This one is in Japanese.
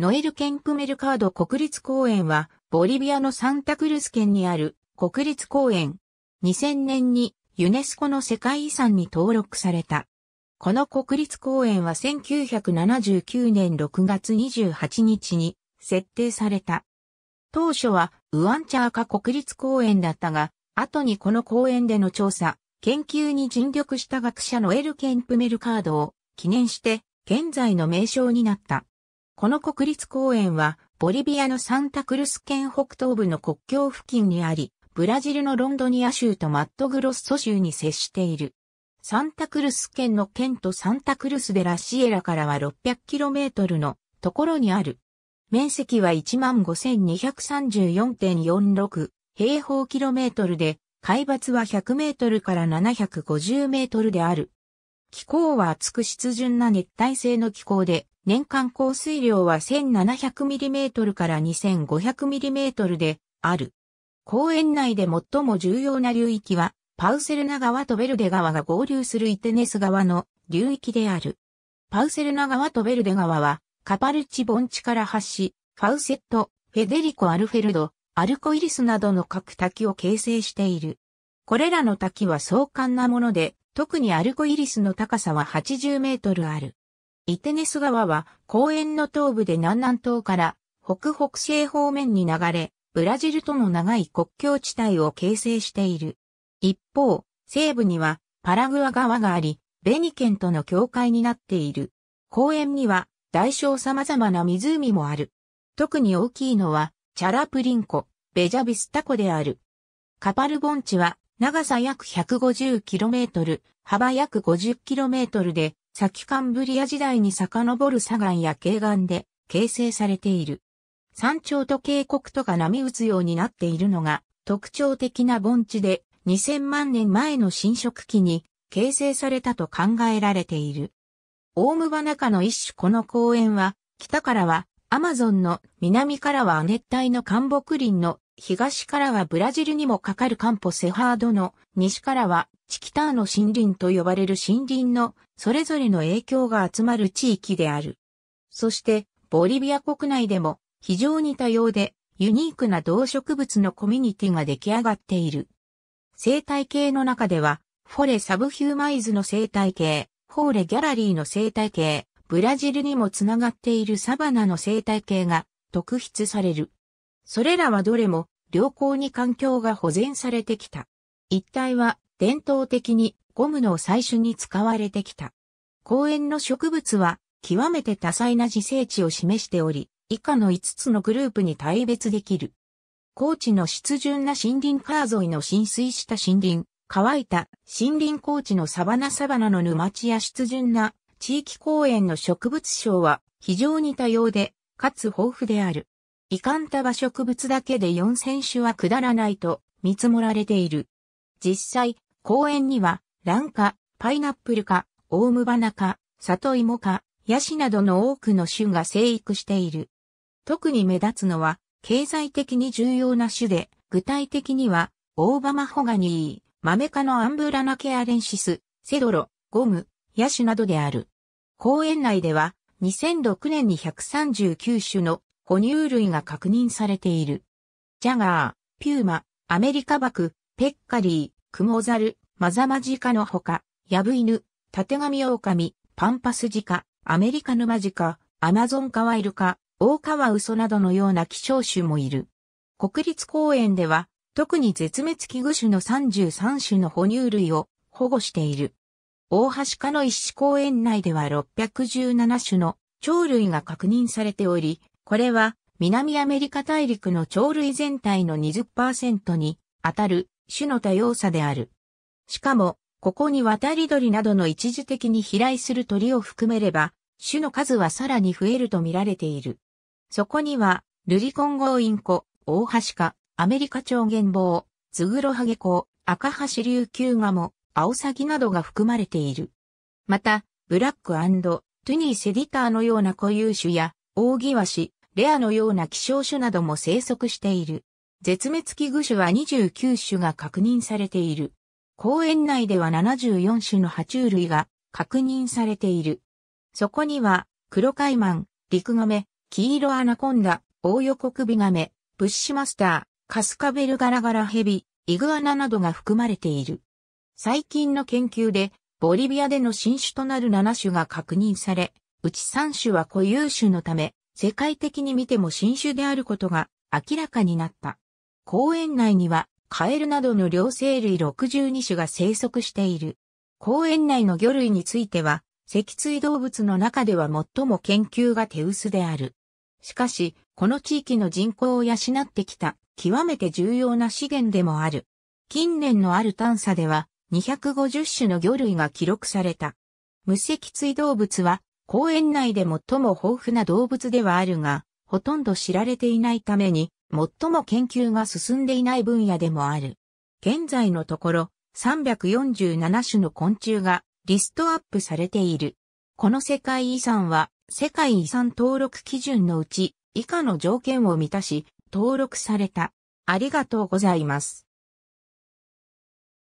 ノエルケンプメルカード国立公園は、ボリビアのサンタクルス県にある国立公園。2000年にユネスコの世界遺産に登録された。この国立公園は1979年6月28日に設定された。当初はウアンチャーカ国立公園だったが、後にこの公園での調査、研究に尽力した学者のエルケンプメルカードを記念して現在の名称になった。この国立公園は、ボリビアのサンタクルス県北東部の国境付近にあり、ブラジルのロンドニア州とマットグロッソ州に接している。サンタクルス県の県とサンタクルスでラシエラからは 600km のところにある。面積は15,234.46平方キロメートルで、海抜は100メートルから750メートルである。気候は厚く湿潤な熱帯性の気候で、年間降水量は 1700mm から 2500mm である。公園内で最も重要な流域は、パウセルナ川とベルデ川が合流するイテネス川の流域である。パウセルナ川とベルデ川は、カパルチ盆地から発し、ファウセット、フェデリコ・アルフェルド、アルコイリスなどの各滝を形成している。これらの滝は壮観なもので、特にアルコイリスの高さは80メートルある。イテネス川は公園の東部で南南東から北北西方面に流れ、ブラジルとの長い国境地帯を形成している。一方、西部にはパラグア川があり、ベニ県との境界になっている。公園には大小様々な湖もある。特に大きいのは、チャラプリンコ、ベジャビスタコである。カパル盆地は長さ約 150km、幅約 50km で、先カンブリア時代に遡る砂岩や渓岩で形成されている。山頂と渓谷とが波打つようになっているのが特徴的な盆地で2000万年前の侵食期に形成されたと考えられている。オウムバナカの一種この公園は、北からはアマゾンの南からは熱帯の寒木林の東からはブラジルにもかかるカンポセハードの西からはチキターの森林と呼ばれる森林のそれぞれの影響が集まる地域である。そして、ボリビア国内でも非常に多様でユニークな動植物のコミュニティが出来上がっている。生態系の中では、フォレサブヒューマイズの生態系、フォーレギャラリーの生態系、ブラジルにもつながっているサバナの生態系が特筆される。それらはどれも良好に環境が保全されてきた。一帯は伝統的にゴムの採取に使われてきた。公園の植物は極めて多彩な自生地を示しており、以下の5つのグループに大別できる。高地の湿潤な森林川沿いの浸水した森林、乾いた森林高地のサバナサバナの沼地や湿潤な地域公園の植物賞は非常に多様で、かつ豊富である。イカンタバ植物だけで4000種はくだらないと見積もられている。実際、公園には、ランパイナップル科、オウムバナト里芋科、ヤシなどの多くの種が生育している。特に目立つのは、経済的に重要な種で、具体的には、オーバマホガニー、マメ科のアンブラナケアレンシス、セドロ、ゴム、ヤシなどである。公園内では、2006年に139種の哺乳類が確認されている。ジャガー、ピューマ、アメリカバク、ペッカリー、クモザル、マザマジカのほか、ヤブイヌ、タテガミオオカミ、パンパスジカ、アメリカマジカ、アマゾンカワイルカ、オオカワウソなどのような希少種もいる。国立公園では、特に絶滅危惧種の33種の哺乳類を保護している。大橋家の石公園内では617種の鳥類が確認されており、これは南アメリカ大陸の鳥類全体の20%に当たる種の多様さである。しかも、ここに渡り鳥などの一時的に飛来する鳥を含めれば、種の数はさらに増えると見られている。そこには、ルリコンゴウインコ、オオハシカ、アメリカ長原棒、ズツグロハゲコウ、赤橋琉球ガモ、アオサギなどが含まれている。また、ブラックトゥニーセディターのような固有種や、オオギワシ、レアのような希少種なども生息している。絶滅危惧種は29種が確認されている。公園内では74種の爬虫類が確認されている。そこには、黒カイマン、リクガメ、黄色アナコンダ、オオヨコクビガメ、ブッシュマスター、カスカベルガラガラヘビ、イグアナなどが含まれている。最近の研究で、ボリビアでの新種となる7種が確認され、うち3種は固有種のため、世界的に見ても新種であることが明らかになった。公園内にはカエルなどの両生類62種が生息している。公園内の魚類については、脊椎動物の中では最も研究が手薄である。しかし、この地域の人口を養ってきた極めて重要な資源でもある。近年のある探査では250種の魚類が記録された。無脊椎動物は公園内で最も豊富な動物ではあるが、ほとんど知られていないために最も研究が進んでいない分野でもある。現在のところ、347種の昆虫がリストアップされている。この世界遺産は、世界遺産登録基準のうち、以下の条件を満たし、登録された。ありがとうございます。